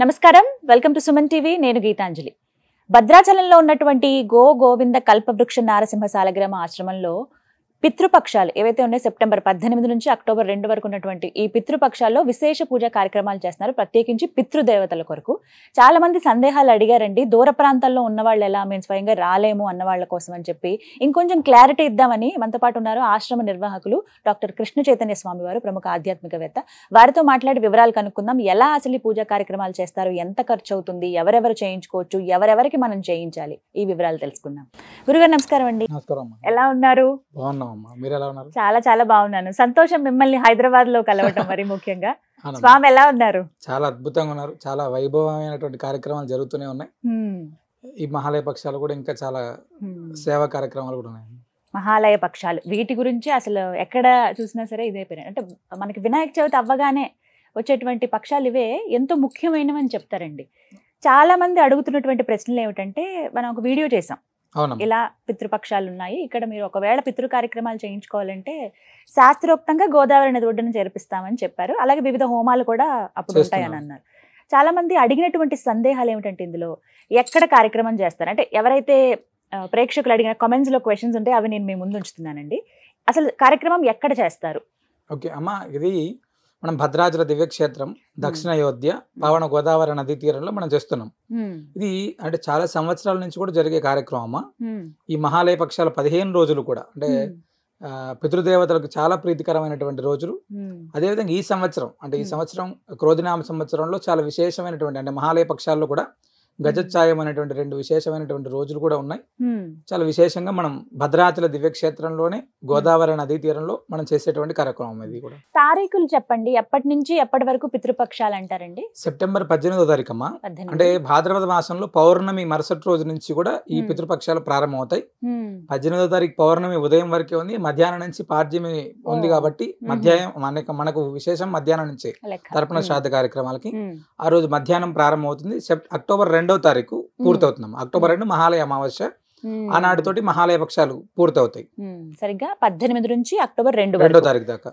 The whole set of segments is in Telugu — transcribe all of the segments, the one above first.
నమస్కారం వెల్కమ్ టు సుమన్ టీవీ నేను గీతాంజలి భద్రాచలంలో ఉన్నటువంటి గో గోవింద కల్పవృక్ష నారసింహ సాలగ్రామ ఆశ్రమంలో పితృపక్షాలు ఏవైతే ఉన్నాయో సెప్టెంబర్ పద్దెనిమిది నుంచి అక్టోబర్ రెండు వరకు ఉన్నటువంటి ఈ పితృపక్షాల్లో విశేష పూజా కార్యక్రమాలు చేస్తున్నారు ప్రత్యేకించి పితృదేవతల కొరకు చాలా మంది సందేహాలు అడిగారండి దూర ప్రాంతాల్లో ఉన్న వాళ్ళు ఎలా మేము స్వయంగా రాలేము అన్న వాళ్ళ కోసం అని చెప్పి ఇంకొంచెం క్లారిటీ ఇద్దామని మనతో పాటు ఉన్నారు ఆశ్రమ నిర్వాహకులు డాక్టర్ కృష్ణ చైతన్య స్వామి వారు ప్రముఖ ఆధ్యాత్మికవేత్త వారితో మాట్లాడి వివరాలు కనుక్కుందాం ఎలా అసలు ఈ పూజా కార్యక్రమాలు చేస్తారు ఎంత ఖర్చు అవుతుంది ఎవరెవరు చేయించుకోవచ్చు ఎవరెవరికి మనం చేయించాలి ఈ వివరాలు తెలుసుకుందాం గురుగారు నమస్కారం అండి ఎలా ఉన్నారు బాగున్నాం ఉన్నారు చాలా చాలా బాగున్నాను సంతోషం మిమ్మల్ని హైదరాబాద్ లో కలవటం మరి ముఖ్యంగా స్వామి ఎలా ఉన్నారు చాలా అద్భుతంగా ఉన్నారు చాలా వైభవమైనటువంటి కార్యక్రమాలు జరుగుతూనే ఉన్నాయి ఈ మహాలయ పక్షాలు కూడా ఇంకా చాలా సేవా కార్యక్రమాలు కూడా ఉన్నాయి మహాలయ పక్షాలు వీటి గురించి అసలు ఎక్కడ చూసినా సరే ఇదే పేరు అంటే మనకి వినాయక చవితి అవ్వగానే వచ్చేటువంటి పక్షాలు ఇవే ఎంతో ముఖ్యమైనవి అని చెప్తారండి చాలా మంది అడుగుతున్నటువంటి ప్రశ్నలు ఏమిటంటే మనం ఒక వీడియో చేసాం ఇలా పితృపక్షాలు ఉన్నాయి ఇక్కడ మీరు ఒకవేళ పితృ కార్యక్రమాలు చేయించుకోవాలంటే శాస్త్రోక్తంగా గోదావరి నది ఒడ్డును చేర్పిస్తామని చెప్పారు అలాగే వివిధ హోమాలు కూడా అప్పుడు ఉంటాయని అన్నారు చాలా మంది అడిగినటువంటి సందేహాలు ఏమిటంటే ఇందులో ఎక్కడ కార్యక్రమం చేస్తారు అంటే ఎవరైతే ప్రేక్షకులు అడిగిన కామెంట్స్ లో క్వశ్చన్స్ ఉంటాయి అవి నేను మీ ముందు ఉంచుతున్నానండి అసలు కార్యక్రమం ఎక్కడ చేస్తారు ఓకే అమ్మా ఇది మనం భద్రాచల దివ్యక్షేత్రం దక్షిణ అయోధ్య పవన గోదావరి నదీ తీరంలో మనం చేస్తున్నాం ఇది అంటే చాలా సంవత్సరాల నుంచి కూడా జరిగే కార్యక్రమమా ఈ మహాలయ పక్షాల పదిహేను రోజులు కూడా అంటే పితృదేవతలకు చాలా ప్రీతికరమైనటువంటి రోజులు అదేవిధంగా ఈ సంవత్సరం అంటే ఈ సంవత్సరం క్రోధినామ సంవత్సరంలో చాలా విశేషమైనటువంటి అంటే మహాలయ పక్షాల్లో కూడా గజఛాయం అనేటువంటి రెండు విశేషమైనటువంటి రోజులు కూడా ఉన్నాయి చాలా విశేషంగా మనం భద్రాచల దివ్యక్షేత్రంలోనే గోదావరి నదీ తీరంలో మనం చేసేటువంటి కార్యక్రమం ఇది కూడా తారీఖులు చెప్పండి ఎప్పటి నుంచి ఎప్పటి వరకు పితృపక్షాలు అంటారండి సెప్టెంబర్ పద్దెనిమిదో అమ్మా అంటే భాద్రపద మాసంలో పౌర్ణమి మరుసటి రోజు నుంచి కూడా ఈ పితృపక్షాలు ప్రారంభమవుతాయి పద్దెనిమిదో తారీఖు పౌర్ణమి ఉదయం వరకే ఉంది మధ్యాహ్నం నుంచి పార్జమి ఉంది కాబట్టి మధ్యాహ్నం మనకు విశేషం మధ్యాహ్నం నుంచి తర్పణ శ్రాద్ధ కార్యక్రమాలకి ఆ రోజు మధ్యాహ్నం ప్రారంభమవుతుంది అక్టోబర్ రెండు రెండో తారీఖు పూర్తవుతున్నాం అక్టోబర్ రెండు మహాలయ అమావాస్య ఆనాటితోటి మహాలయ పక్షాలు పూర్తవుతాయి సరిగ్గా పద్దెనిమిది నుంచి అక్టోబర్ రెండు రెండో తారీఖు దాకా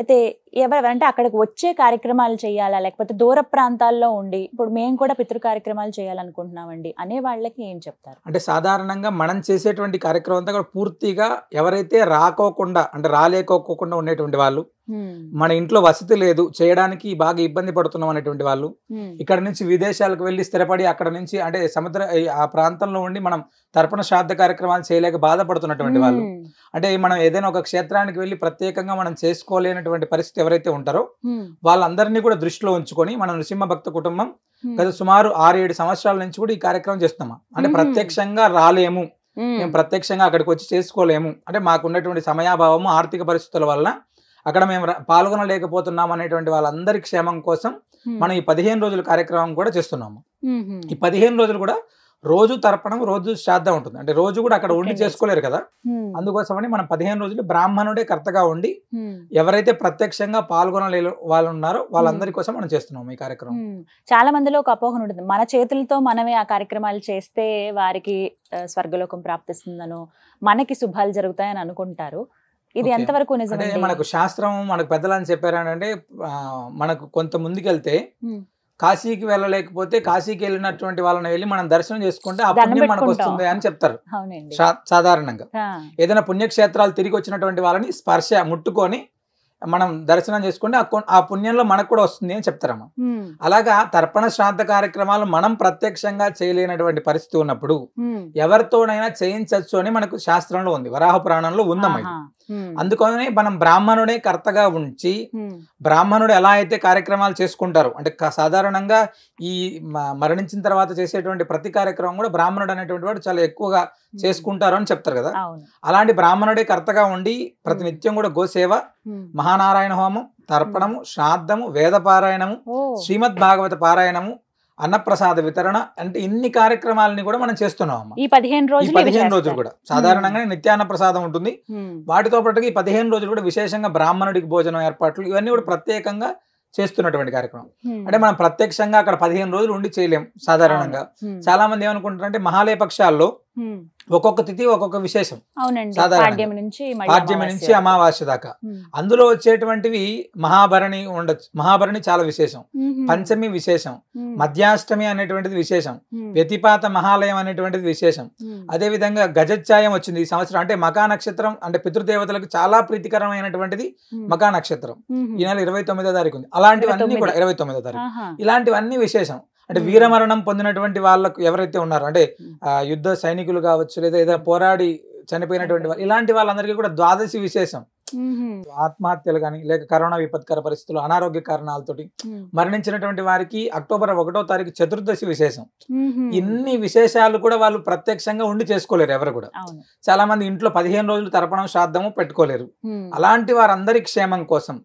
అయితే ఎవరంటే అక్కడికి వచ్చే కార్యక్రమాలు చేయాలా లేకపోతే దూర ప్రాంతాల్లో ఉండి ఇప్పుడు మేము కూడా పితృ కార్యక్రమాలు చేయాలనుకుంటున్నామండి అనే వాళ్ళకి ఏం చెప్తారు అంటే సాధారణంగా మనం చేసేటువంటి కార్యక్రమం అంతా కూడా పూర్తిగా ఎవరైతే రాకోకుండా అంటే రాలేకోకుండా ఉండేటువంటి వాళ్ళు Hmm. మన ఇంట్లో వసతి లేదు చేయడానికి బాగా ఇబ్బంది పడుతున్నాం అనేటువంటి వాళ్ళు hmm. ఇక్కడ నుంచి విదేశాలకు వెళ్ళి స్థిరపడి అక్కడ నుంచి అంటే సముద్ర ఆ ప్రాంతంలో ఉండి మనం తర్పణ శ్రాద్ధ కార్యక్రమాలు చేయలేక బాధపడుతున్నటువంటి hmm. వాళ్ళు అంటే మనం ఏదైనా ఒక క్షేత్రానికి వెళ్ళి ప్రత్యేకంగా మనం చేసుకోలేనటువంటి పరిస్థితి ఎవరైతే ఉంటారో వాళ్ళందరినీ కూడా దృష్టిలో ఉంచుకొని మన నృసింహ భక్త కుటుంబం గత సుమారు ఆరు ఏడు సంవత్సరాల నుంచి కూడా ఈ కార్యక్రమం చేస్తున్నాం అంటే ప్రత్యక్షంగా రాలేము మేము ప్రత్యక్షంగా అక్కడికి వచ్చి చేసుకోలేము అంటే మాకున్నటువంటి సమయాభావము ఆర్థిక పరిస్థితుల వల్ల అక్కడ మేము పాల్గొనలేకపోతున్నాం అనేటువంటి వాళ్ళందరి క్షేమం కోసం మనం ఈ పదిహేను రోజుల కార్యక్రమం కూడా చేస్తున్నాము ఈ పదిహేను రోజులు కూడా రోజు తర్పణం రోజు శ్రాద్ధ ఉంటుంది అంటే రోజు కూడా అక్కడ ఉండి చేసుకోలేరు కదా అందుకోసమని మనం పదిహేను రోజులు బ్రాహ్మణుడే కర్తగా ఉండి ఎవరైతే ప్రత్యక్షంగా పాల్గొనలే వాళ్ళు ఉన్నారో వాళ్ళందరి కోసం మనం చేస్తున్నాం ఈ కార్యక్రమం చాలా మందిలో ఒక అపోహన ఉంటుంది మన చేతులతో మనమే ఆ కార్యక్రమాలు చేస్తే వారికి స్వర్గలోకం ప్రాప్తిస్తుందనో మనకి శుభాలు జరుగుతాయని అనుకుంటారు ఇది ఎంతవరకు మనకు శాస్త్రం మనకు పెద్దలని అని అంటే మనకు కొంత ముందుకెళ్తే కాశీకి వెళ్ళలేకపోతే కాశీకి వెళ్ళినటువంటి వాళ్ళని వెళ్ళి మనం దర్శనం చేసుకుంటే ఆ పుణ్యం మనకు వస్తుంది అని చెప్తారు సాధారణంగా ఏదైనా పుణ్యక్షేత్రాలు తిరిగి వచ్చినటువంటి వాళ్ళని స్పర్శ ముట్టుకొని మనం దర్శనం చేసుకుంటే ఆ పుణ్యంలో మనకు కూడా వస్తుంది అని చెప్తారమ్మ అలాగా తర్పణ శ్రాద్ధ కార్యక్రమాలు మనం ప్రత్యక్షంగా చేయలేనటువంటి పరిస్థితి ఉన్నప్పుడు ఎవరితోనైనా చేయించవచ్చు అని మనకు శాస్త్రంలో ఉంది వరాహ పురాణంలో ఉందమ్మ అందుకనే మనం బ్రాహ్మణుడే కర్తగా ఉంచి బ్రాహ్మణుడు ఎలా అయితే కార్యక్రమాలు చేసుకుంటారు అంటే సాధారణంగా ఈ మరణించిన తర్వాత చేసేటువంటి ప్రతి కార్యక్రమం కూడా బ్రాహ్మణుడు అనేటువంటి వాడు చాలా ఎక్కువగా చేసుకుంటారు అని చెప్తారు కదా అలాంటి బ్రాహ్మణుడే కర్తగా ఉండి ప్రతి నిత్యం కూడా గోసేవ మహానారాయణ హోమం తర్పణము శ్రాద్ధము వేద పారాయణము శ్రీమద్ భాగవత పారాయణము అన్నప్రసాద వితరణ అంటే ఇన్ని కార్యక్రమాలని కూడా మనం చేస్తున్నాం ఈ పదిహేను రోజులు పదిహేను రోజులు కూడా సాధారణంగా నిత్యాన్న ప్రసాదం ఉంటుంది వాటితో పాటు ఈ పదిహేను రోజులు కూడా విశేషంగా బ్రాహ్మణుడికి భోజనం ఏర్పాట్లు ఇవన్నీ కూడా ప్రత్యేకంగా చేస్తున్నటువంటి కార్యక్రమం అంటే మనం ప్రత్యక్షంగా అక్కడ పదిహేను రోజులు ఉండి చేయలేం సాధారణంగా చాలా మంది ఏమనుకుంటారంటే మహాలయ పక్షాల్లో ఒక్కొక్క తిథి ఒక్కొక్క విశేషం పాడ్యం నుంచి అమావాస్య దాకా అందులో వచ్చేటువంటివి మహాభరణి ఉండొచ్చు మహాభరణి చాలా విశేషం పంచమి విశేషం మధ్యాష్టమి అనేటువంటిది విశేషం వ్యతిపాత మహాలయం అనేటువంటిది విశేషం అదే విధంగా గజఛాయం వచ్చింది ఈ సంవత్సరం అంటే మకా నక్షత్రం అంటే పితృదేవతలకు చాలా ప్రీతికరమైనటువంటిది మకా నక్షత్రం ఈ నెల ఇరవై తొమ్మిదో తారీఖు ఉంది అలాంటివన్నీ కూడా ఇరవై తొమ్మిదో తారీఖు ఇలాంటివన్నీ విశేషం అంటే వీరమరణం పొందినటువంటి వాళ్ళకు ఎవరైతే ఉన్నారో అంటే యుద్ధ సైనికులు కావచ్చు లేదా ఏదైనా పోరాడి చనిపోయినటువంటి ఇలాంటి వాళ్ళందరికీ కూడా ద్వాదశి విశేషం ఆత్మహత్యలు కానీ లేక కరోనా విపత్కర పరిస్థితులు అనారోగ్య కారణాలతోటి మరణించినటువంటి వారికి అక్టోబర్ ఒకటో తారీఖు చతుర్దశి విశేషం ఇన్ని విశేషాలు కూడా వాళ్ళు ప్రత్యక్షంగా ఉండి చేసుకోలేరు ఎవరు కూడా చాలా మంది ఇంట్లో పదిహేను రోజులు తరపడం శ్రాద్ధము పెట్టుకోలేరు అలాంటి వారందరి క్షేమం కోసం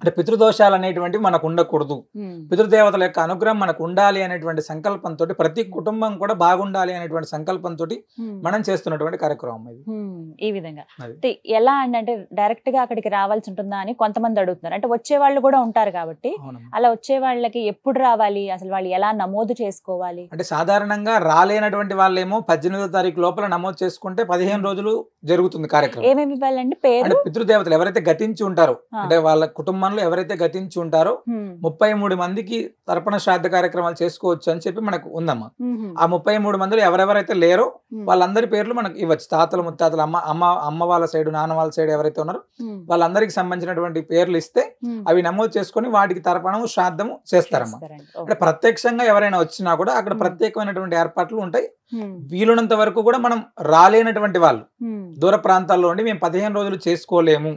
అంటే పితృదోషాలు అనేటువంటివి మనకు ఉండకూడదు పితృదేవతల యొక్క అనుగ్రహం మనకు ఉండాలి అనేటువంటి సంకల్పంతో ప్రతి కుటుంబం కూడా బాగుండాలి అనేటువంటి సంకల్పంతో మనం చేస్తున్నటువంటి కార్యక్రమం ఈ విధంగా ఎలా అంటే డైరెక్ట్ డైరెక్ట్ గా అక్కడికి రావాల్సి ఉంటుందా అని కొంతమంది అడుగుతున్నారు అంటే వచ్చే వాళ్ళు కూడా ఉంటారు కాబట్టి అలా వచ్చే వాళ్ళకి ఎప్పుడు రావాలి అసలు వాళ్ళు ఎలా నమోదు చేసుకోవాలి అంటే సాధారణంగా రాలేనటువంటి వాళ్ళేమో పద్దెనిమిదో తారీఖు లోపల నమోదు చేసుకుంటే పదిహేను రోజులు జరుగుతుంది కార్యక్రమం ఏమేమి ఇవ్వాలండి పేరు పితృదేవతలు ఎవరైతే గతించి ఉంటారో అంటే వాళ్ళ కుటుంబంలో ఎవరైతే గతించి ఉంటారో ముప్పై మూడు మందికి తర్పణ శ్రాద్ధ కార్యక్రమాలు చేసుకోవచ్చు అని చెప్పి మనకు ఉందమ్మా ఆ ముప్పై మూడు మందిలో ఎవరెవరైతే లేరో వాళ్ళందరి పేర్లు మనకు ఇవ్వచ్చు తాతలు ముత్తాతలు అమ్మ అమ్మ అమ్మ వాళ్ళ సైడ్ నాన్న వాళ్ళ సైడ్ ఎవరైతే ఉన్నారో Hmm. వాళ్ళందరికి సంబంధించినటువంటి పేర్లు ఇస్తే hmm. అవి నమోదు చేసుకుని వాటికి తర్పణము శ్రాద్ధము చేస్తారమ్మా అంటే ప్రత్యక్షంగా ఎవరైనా వచ్చినా కూడా అక్కడ hmm. ప్రత్యేకమైనటువంటి ఏర్పాట్లు ఉంటాయి వీలున్నంత వరకు కూడా మనం రాలేనటువంటి వాళ్ళు దూర ప్రాంతాల్లో ఉండి మేము పదిహేను రోజులు చేసుకోలేము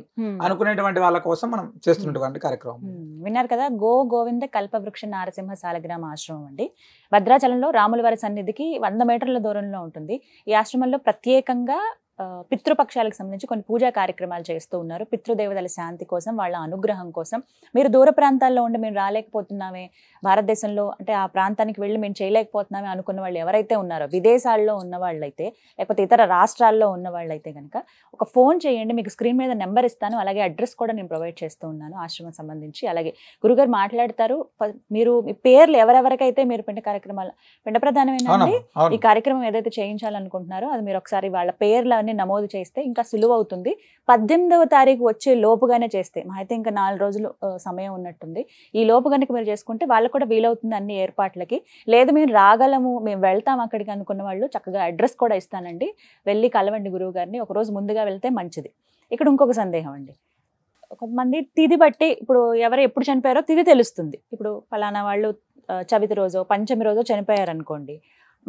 అనుకునేటువంటి వాళ్ళ కోసం మనం చేస్తున్నటువంటి కార్యక్రమం విన్నారు కదా గో గోవింద కల్పవృక్ష నారసింహ సాలగ్రామ ఆశ్రమం అండి భద్రాచలంలో రాములవారి సన్నిధికి వంద మీటర్ల దూరంలో ఉంటుంది ఈ ఆశ్రమంలో ప్రత్యేకంగా పితృపక్షాలకు సంబంధించి కొన్ని పూజా కార్యక్రమాలు చేస్తూ ఉన్నారు పితృదేవతల శాంతి కోసం వాళ్ళ అనుగ్రహం కోసం మీరు దూర ప్రాంతాల్లో ఉండి మేము రాలేకపోతున్నామే భారతదేశంలో అంటే ఆ ప్రాంతానికి వెళ్ళి మేము చేయలేకపోతున్నామే అనుకున్న వాళ్ళు ఎవరైతే ఉన్నారో విదేశాల్లో ఉన్న వాళ్ళైతే లేకపోతే ఇతర రాష్ట్రాల్లో ఉన్న వాళ్ళైతే కనుక ఒక ఫోన్ చేయండి మీకు స్క్రీన్ మీద నెంబర్ ఇస్తాను అలాగే అడ్రస్ కూడా నేను ప్రొవైడ్ చేస్తూ ఉన్నాను ఆశ్రమం సంబంధించి అలాగే గురుగారు మాట్లాడతారు మీరు మీ పేర్లు ఎవరెవరికైతే మీరు పిండ కార్యక్రమాలు పిండ ప్రధానమైన ఈ కార్యక్రమం ఏదైతే చేయించాలనుకుంటున్నారో అది మీరు ఒకసారి వాళ్ళ పేర్లు అన్ని పేరుని నమోదు చేస్తే ఇంకా సులువవుతుంది పద్దెనిమిదవ తారీఖు వచ్చే లోపుగానే చేస్తే మా అయితే ఇంకా నాలుగు రోజులు సమయం ఉన్నట్టుంది ఈ లోపు కనుక మీరు చేసుకుంటే వాళ్ళకు కూడా వీలవుతుంది అన్ని ఏర్పాట్లకి లేదు మేము రాగలము మేము వెళ్తాం అక్కడికి అనుకున్న వాళ్ళు చక్కగా అడ్రస్ కూడా ఇస్తానండి వెళ్ళి కలవండి గురువు గారిని ఒకరోజు ముందుగా వెళ్తే మంచిది ఇక్కడ ఇంకొక సందేహం అండి కొంతమంది తిది బట్టి ఇప్పుడు ఎవరు ఎప్పుడు చనిపోయారో తిది తెలుస్తుంది ఇప్పుడు ఫలానా వాళ్ళు చవితి రోజో పంచమి రోజో చనిపోయారనుకోండి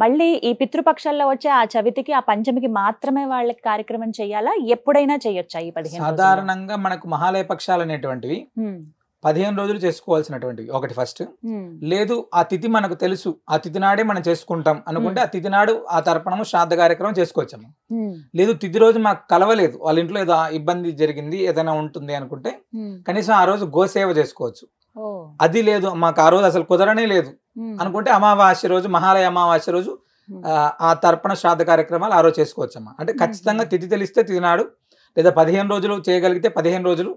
మళ్ళీ ఈ పితృపక్షాల్లో వచ్చే ఆ చవితికి ఆ పంచమికి మాత్రమే వాళ్ళకి కార్యక్రమం చేయాలా ఎప్పుడైనా చేయొచ్చా ఈ పదిహేను సాధారణంగా మనకు మహాలయ పక్షాలు అనేటువంటివి పదిహేను రోజులు చేసుకోవాల్సినటువంటివి ఒకటి ఫస్ట్ లేదు ఆ తిథి మనకు తెలుసు ఆ తిథి నాడే మనం చేసుకుంటాం అనుకుంటే ఆ తిథి నాడు ఆ తర్పణము శ్రాద్ధ కార్యక్రమం చేసుకోవచ్చాము లేదు తిథి రోజు మాకు కలవలేదు వాళ్ళ ఇంట్లో ఏదో ఇబ్బంది జరిగింది ఏదైనా ఉంటుంది అనుకుంటే కనీసం ఆ రోజు గోసేవ చేసుకోవచ్చు అది లేదు మాకు ఆ రోజు అసలు కుదరనే లేదు అనుకుంటే అమావాస్య రోజు మహాలయ అమావాస్య రోజు ఆ తర్పణ శ్రాద్ధ కార్యక్రమాలు ఆ రోజు చేసుకోవచ్చమ్మా అంటే ఖచ్చితంగా తిథి తెలిస్తే తినాడు లేదా పదిహేను రోజులు చేయగలిగితే పదిహేను రోజులు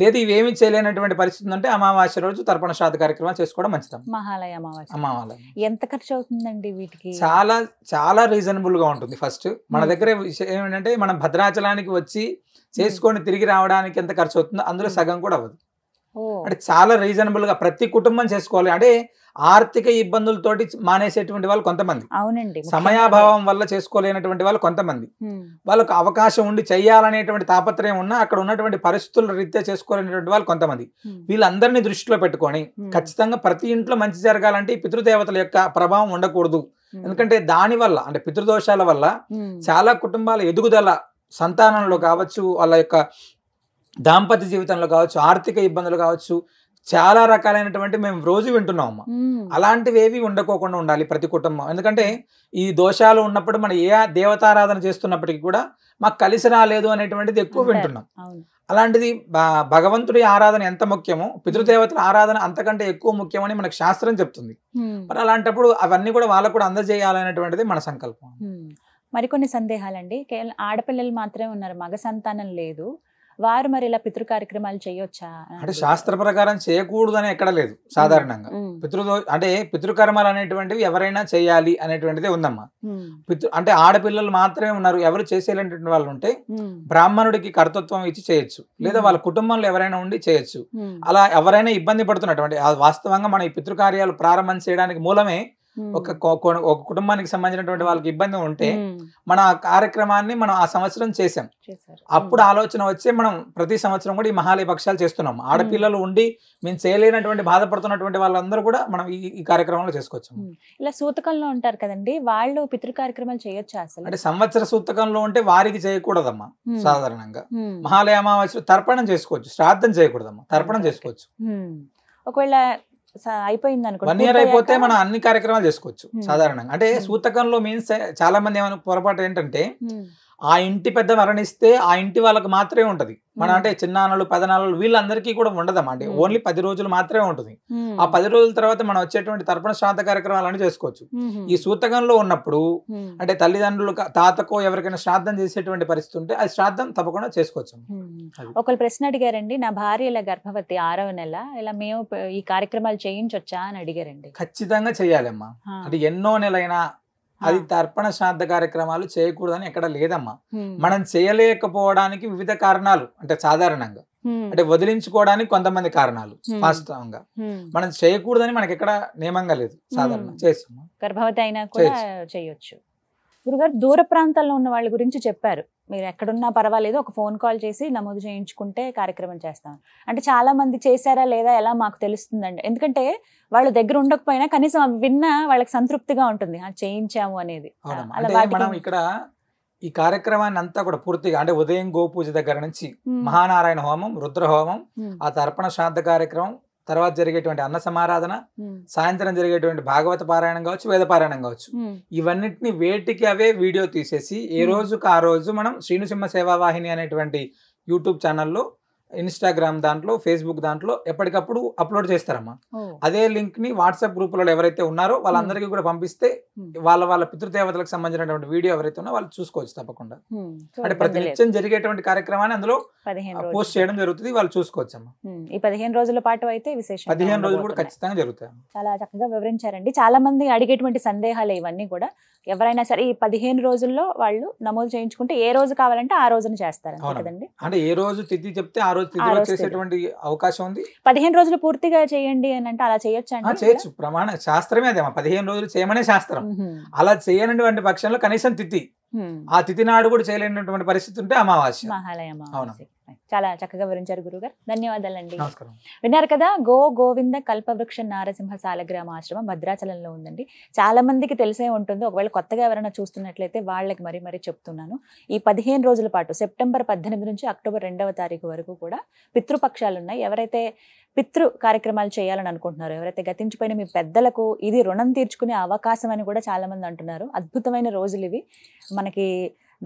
లేదా ఇవేమి చేయలేనటువంటి పరిస్థితి ఉంటే అమావాస్య రోజు తర్పణ శ్రాద్ధ కార్యక్రమాలు చేసుకోవడం మంచిది మహాలయ అమావాస్య ఎంత ఖర్చు అవుతుందండి వీటికి చాలా చాలా రీజనబుల్ గా ఉంటుంది ఫస్ట్ మన దగ్గర విషయం ఏంటంటే మనం భద్రాచలానికి వచ్చి చేసుకొని తిరిగి రావడానికి ఎంత ఖర్చు అవుతుందో అందులో సగం కూడా అవ్వదు అంటే చాలా రీజనబుల్ గా ప్రతి కుటుంబం చేసుకోవాలి అంటే ఆర్థిక ఇబ్బందులతోటి మానేసేటువంటి వాళ్ళు కొంతమంది అవునండి సమయాభావం వల్ల చేసుకోలేనటువంటి వాళ్ళు కొంతమంది వాళ్ళకు అవకాశం ఉండి చేయాలనేటువంటి తాపత్రయం ఉన్నా అక్కడ ఉన్నటువంటి పరిస్థితుల రీత్యా చేసుకోలేనటువంటి వాళ్ళు కొంతమంది వీళ్ళందరినీ దృష్టిలో పెట్టుకొని ఖచ్చితంగా ప్రతి ఇంట్లో మంచి జరగాలంటే ఈ పితృదేవతల యొక్క ప్రభావం ఉండకూడదు ఎందుకంటే దాని వల్ల అంటే పితృదోషాల వల్ల చాలా కుటుంబాల ఎదుగుదల సంతానంలో కావచ్చు వాళ్ళ యొక్క దాంపత్య జీవితంలో కావచ్చు ఆర్థిక ఇబ్బందులు కావచ్చు చాలా రకాలైనటువంటి మేము రోజు వింటున్నాం అమ్మ అలాంటివి ఏవి ఉండకోకుండా ఉండాలి ప్రతి కుటుంబం ఎందుకంటే ఈ దోషాలు ఉన్నప్పుడు మనం ఏ దేవతారాధన చేస్తున్నప్పటికీ కూడా మాకు కలిసి రాలేదు అనేటువంటిది ఎక్కువ వింటున్నాం అలాంటిది భగవంతుడి ఆరాధన ఎంత ముఖ్యమో పితృదేవతల ఆరాధన అంతకంటే ఎక్కువ ముఖ్యమని మనకు శాస్త్రం చెప్తుంది మరి అలాంటప్పుడు అవన్నీ కూడా వాళ్ళకు కూడా అందజేయాలనేటువంటిది మన సంకల్పం మరికొన్ని సందేహాలండి కేవలం ఆడపిల్లలు మాత్రమే ఉన్నారు మగ సంతానం లేదు వారు మరి ఇలా పితృ కార్యక్రమాలు చేయొచ్చా అంటే శాస్త్ర ప్రకారం చేయకూడదు అని ఎక్కడ లేదు సాధారణంగా పితృ అంటే పితృకర్మాలు అనేటువంటివి ఎవరైనా చేయాలి అనేటువంటిది ఉందమ్మా పితృ అంటే ఆడపిల్లలు మాత్రమే ఉన్నారు ఎవరు చేసేలాంటి వాళ్ళు ఉంటే బ్రాహ్మణుడికి కర్తృత్వం ఇచ్చి చేయొచ్చు లేదా వాళ్ళ కుటుంబంలో ఎవరైనా ఉండి చేయొచ్చు అలా ఎవరైనా ఇబ్బంది పడుతున్నటువంటి వాస్తవంగా మన ఈ పితృకార్యాలు ప్రారంభం చేయడానికి మూలమే ఒక ఒక కుటుంబానికి సంబంధించినటువంటి వాళ్ళకి ఇబ్బంది ఉంటే మన ఆ కార్యక్రమాన్ని మనం ఆ సంవత్సరం చేసాం అప్పుడు ఆలోచన వచ్చి మనం ప్రతి సంవత్సరం కూడా ఈ మహాలయ పక్షాలు చేస్తున్నాం ఆడపిల్లలు ఉండి మేము చేయలేనటువంటి బాధపడుతున్నటువంటి వాళ్ళందరూ కూడా మనం ఈ కార్యక్రమంలో చేసుకోవచ్చు ఇలా సూతకంలో ఉంటారు కదండి వాళ్ళు పితృ కార్యక్రమాలు చేయొచ్చు అసలు అంటే సంవత్సర సూతకంలో ఉంటే వారికి చేయకూడదమ్మా సాధారణంగా మహాలయ అమావాస్య తర్పణం చేసుకోవచ్చు శ్రాద్ధం చేయకూడదమ్మా తర్పణం చేసుకోవచ్చు ఒకవేళ వన్ ఇయర్ అయిపోతే మనం అన్ని కార్యక్రమాలు చేసుకోవచ్చు సాధారణంగా అంటే సూతకంలో మీన్స్ చాలా మంది ఏమైనా పొరపాటు ఏంటంటే ఆ ఇంటి పెద్ద మరణిస్తే ఆ ఇంటి వాళ్ళకి మాత్రమే ఉంటుంది మన అంటే చిన్నాన్నలు పెదనాన్నలు వీళ్ళందరికీ కూడా ఉండదన్నమాట ఓన్లీ పది రోజులు మాత్రమే ఉంటుంది ఆ పది రోజుల తర్వాత మనం వచ్చేటువంటి తర్పణ శ్రాంత కార్యక్రమాలను చేసుకోవచ్చు ఈ సూతకంలో ఉన్నప్పుడు అంటే తల్లిదండ్రులు తాతకో ఎవరికైనా శ్రాద్ధం చేసేటువంటి పరిస్థితి ఉంటే అది శ్రాద్ధం తప్పకుండా చేసుకోవచ్చు ఒకళ్ళు ప్రశ్న అడిగారండి నా భార్య ఇలా గర్భవతి ఆరవ నెల ఇలా మేము ఈ కార్యక్రమాలు చేయించొచ్చా అని అడిగారండి ఖచ్చితంగా చేయాలమ్మా అది ఎన్నో నెలైనా అది తర్పణ శ్రాద్ధ కార్యక్రమాలు చేయకూడదని ఎక్కడ లేదమ్మా మనం చేయలేకపోవడానికి వివిధ కారణాలు అంటే సాధారణంగా అంటే వదిలించుకోవడానికి కొంతమంది కారణాలు వాస్తవంగా మనం చేయకూడదని మనకి ఎక్కడ నియమంగా లేదు సాధారణ చేస్తాము గర్భవతి అయినా కూడా చేయొచ్చు గురుగారు దూర ప్రాంతాల్లో ఉన్న వాళ్ళ గురించి చెప్పారు మీరు ఎక్కడున్నా పర్వాలేదు ఒక ఫోన్ కాల్ చేసి నమోదు చేయించుకుంటే కార్యక్రమం చేస్తాం అంటే చాలా మంది చేశారా లేదా ఎలా మాకు తెలుస్తుందండి ఎందుకంటే వాళ్ళ దగ్గర ఉండకపోయినా కనీసం విన్నా వాళ్ళకి సంతృప్తిగా ఉంటుంది చేయించాము అనేది ఇక్కడ ఈ కార్యక్రమాన్ని అంతా కూడా పూర్తిగా అంటే ఉదయం గోపూజ దగ్గర నుంచి మహానారాయణ హోమం రుద్ర హోమం ఆ తర్పణ శ్రాద్ధ కార్యక్రమం తర్వాత జరిగేటువంటి అన్న సమారాధన సాయంత్రం జరిగేటువంటి భాగవత పారాయణం కావచ్చు వేద పారాయణం కావచ్చు ఇవన్నిటిని వేటికి అవే వీడియో తీసేసి ఏ రోజుకు ఆ రోజు మనం శ్రీనుసింహ సేవా వాహిని అనేటువంటి యూట్యూబ్ ఛానల్లో ఇన్స్టాగ్రామ్ దాంట్లో ఫేస్బుక్ దాంట్లో ఎప్పటికప్పుడు అప్లోడ్ చేస్తారమ్మా అదే లింక్ ని వాట్సాప్ గ్రూప్ లో ఎవరైతే ఉన్నారో వాళ్ళందరికీ కూడా పంపిస్తే వాళ్ళ వాళ్ళ పితృదేవతలకు సంబంధించినటువంటి వీడియో ఎవరైతే ఉన్నా వాళ్ళు చూసుకోవచ్చు తప్పకుండా అంటే ప్రతి నిత్యం జరిగేటువంటి కార్యక్రమాన్ని అందులో పోస్ట్ చేయడం జరుగుతుంది వాళ్ళు చూసుకోవచ్చు అమ్మా ఈ పదిహేను రోజుల పాటు అయితే విశేషం పదిహేను రోజులు కూడా ఖచ్చితంగా జరుగుతాయి చాలా చక్కగా వివరించారండి చాలా మంది అడిగేటువంటి సందేహాలు ఇవన్నీ కూడా ఎవరైనా సరే ఈ పదిహేను రోజుల్లో వాళ్ళు నమోదు చేయించుకుంటే ఏ రోజు కావాలంటే ఆ రోజున చేస్తారు అంటే ఏ రోజు తిథి చెప్తే ఆ చేసేటువంటి అవకాశం ఉంది పదిహేను రోజులు పూర్తిగా చేయండి అని అంటే అలా చేయొచ్చు చేయొచ్చు ప్రమాణ శాస్త్రమే అదే పదిహేను రోజులు చేయమనే శాస్త్రం అలా చేయనటువంటి పక్షంలో కనీసం తిథి ఆ తిథి నాడు కూడా చేయలేనటువంటి పరిస్థితి ఉంటే అమావాస్య మహాలయ చాలా చక్కగా వివరించారు గురుగారు ధన్యవాదాలండి విన్నారు కదా గో గోవింద కల్పవృక్ష నారసింహ సాలగ్రామ ఆశ్రమం భద్రాచలంలో ఉందండి చాలా మందికి తెలిసే ఉంటుంది ఒకవేళ కొత్తగా ఎవరైనా చూస్తున్నట్లయితే వాళ్ళకి మరీ మరీ చెప్తున్నాను ఈ పదిహేను రోజుల పాటు సెప్టెంబర్ పద్దెనిమిది నుంచి అక్టోబర్ రెండవ తారీఖు వరకు కూడా పితృపక్షాలు ఉన్నాయి ఎవరైతే పితృ కార్యక్రమాలు చేయాలని అనుకుంటున్నారు ఎవరైతే గతించిపోయిన మీ పెద్దలకు ఇది రుణం తీర్చుకునే అవకాశం అని కూడా చాలామంది అంటున్నారు అద్భుతమైన రోజులు ఇవి మనకి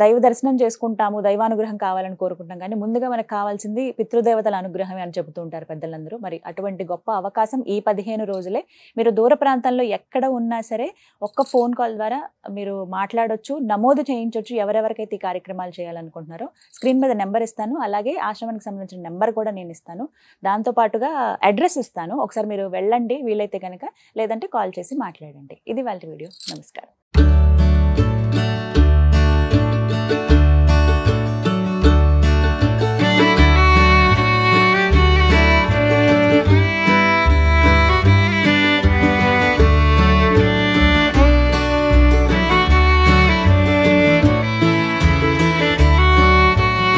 దైవ దర్శనం చేసుకుంటాము దైవానుగ్రహం కావాలని కోరుకుంటాం కానీ ముందుగా మనకు కావాల్సింది పితృదేవతల అనుగ్రహమే అని చెబుతూ ఉంటారు పెద్దలందరూ మరి అటువంటి గొప్ప అవకాశం ఈ పదిహేను రోజులే మీరు దూర ప్రాంతంలో ఎక్కడ ఉన్నా సరే ఒక్క ఫోన్ కాల్ ద్వారా మీరు మాట్లాడొచ్చు నమోదు చేయించవచ్చు ఎవరెవరికైతే ఈ కార్యక్రమాలు చేయాలనుకుంటున్నారో స్క్రీన్ మీద నెంబర్ ఇస్తాను అలాగే ఆశ్రమానికి సంబంధించిన నెంబర్ కూడా నేను ఇస్తాను దాంతోపాటుగా అడ్రస్ ఇస్తాను ఒకసారి మీరు వెళ్ళండి వీలైతే కనుక లేదంటే కాల్ చేసి మాట్లాడండి ఇది వాళ్ళ వీడియో నమస్కారం